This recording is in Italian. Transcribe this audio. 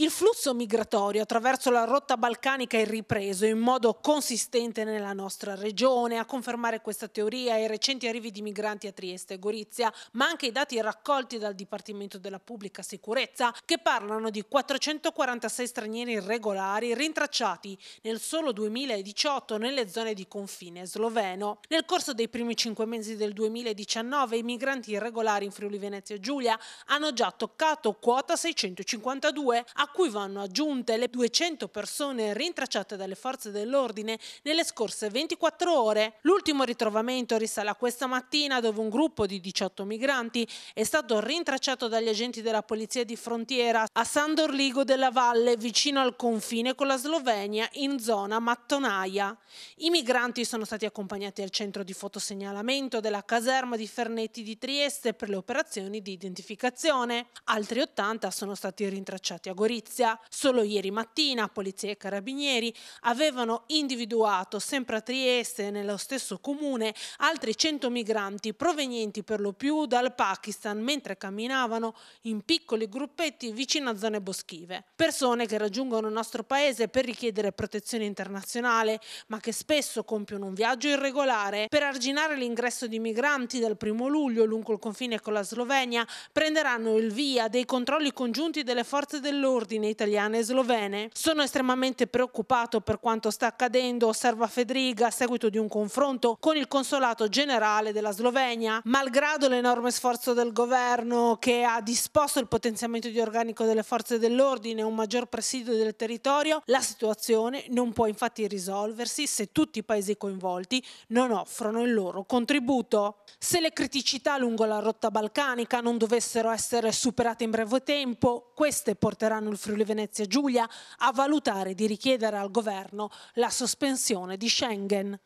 Il flusso migratorio attraverso la rotta balcanica è ripreso in modo consistente nella nostra regione. A confermare questa teoria i recenti arrivi di migranti a Trieste e Gorizia, ma anche i dati raccolti dal Dipartimento della Pubblica Sicurezza, che parlano di 446 stranieri irregolari rintracciati nel solo 2018 nelle zone di confine sloveno. Nel corso dei primi cinque mesi del 2019 i migranti irregolari in Friuli Venezia Giulia hanno già toccato quota 652, a a cui vanno aggiunte le 200 persone rintracciate dalle forze dell'ordine nelle scorse 24 ore. L'ultimo ritrovamento risale a questa mattina dove un gruppo di 18 migranti è stato rintracciato dagli agenti della polizia di frontiera a San Dorligo della Valle vicino al confine con la Slovenia in zona Mattonaia. I migranti sono stati accompagnati al centro di fotosegnalamento della caserma di Fernetti di Trieste per le operazioni di identificazione. Altri 80 sono stati rintracciati a Gorizia. Gorizia, solo ieri mattina polizia e carabinieri avevano individuato sempre a Trieste, nello stesso comune, altri 100 migranti provenienti per lo più dal Pakistan mentre camminavano in piccoli gruppetti vicino a zone boschive. Persone che raggiungono il nostro paese per richiedere protezione internazionale, ma che spesso compiono un viaggio irregolare per arginare l'ingresso di migranti dal primo luglio lungo il confine con la Slovenia, prenderanno il via dei controlli congiunti delle forze dell'ordine ordine italiane e slovene. Sono estremamente preoccupato per quanto sta accadendo, osserva Federica, a seguito di un confronto con il Consolato Generale della Slovenia. Malgrado l'enorme sforzo del governo che ha disposto il potenziamento di organico delle forze dell'ordine e un maggior presidio del territorio, la situazione non può infatti risolversi se tutti i paesi coinvolti non offrono il loro contributo. Se le criticità lungo la rotta balcanica non dovessero essere superate in breve tempo, queste porteranno il Friuli Venezia Giulia a valutare di richiedere al governo la sospensione di Schengen.